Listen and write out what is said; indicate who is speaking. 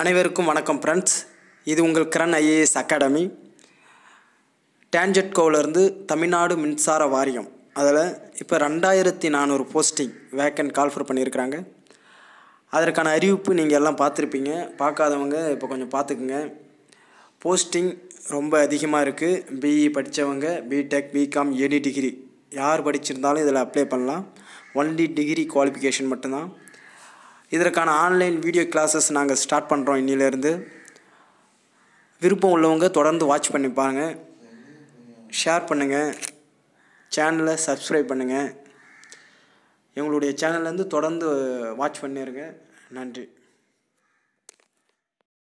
Speaker 1: அனைவருக்கும் வணக்கம் ஃப்ரெண்ட்ஸ் இது உங்கள் கிரண் ஐஏஎஸ் அகாடமி கோவிலேருந்து தமிழ்நாடு மின்சார வாரியம் அதில் இப்போ ரெண்டாயிரத்தி நானூறு போஸ்டிங் வேக்கண்ட் கால்ஃபர் பண்ணியிருக்கிறாங்க அதற்கான அறிவிப்பு நீங்கள் எல்லாம் பார்த்துருப்பீங்க பார்க்காதவங்க இப்போ கொஞ்சம் பார்த்துக்குங்க போஸ்டிங் ரொம்ப அதிகமாக இருக்குது பிஇ e படித்தவங்க பிடெக் பிகாம் எனி டிகிரி யார் படிச்சிருந்தாலும் இதில் அப்ளை பண்ணலாம் ஒன்லி டிகிரி குவாலிஃபிகேஷன் மட்டும்தான் இதற்கான ஆன்லைன் வீடியோ கிளாஸஸ் நாங்கள் ஸ்டார்ட் பண்ணுறோம் இன்னிலேருந்து விருப்பம் உள்ளவங்க தொடர்ந்து வாட்ச் பண்ணி பாருங்கள் ஷேர் பண்ணுங்கள் சேனலை சப்ஸ்கிரைப் பண்ணுங்கள் எங்களுடைய சேனல்லேருந்து தொடர்ந்து வாட்ச் பண்ணிடுங்க நன்றி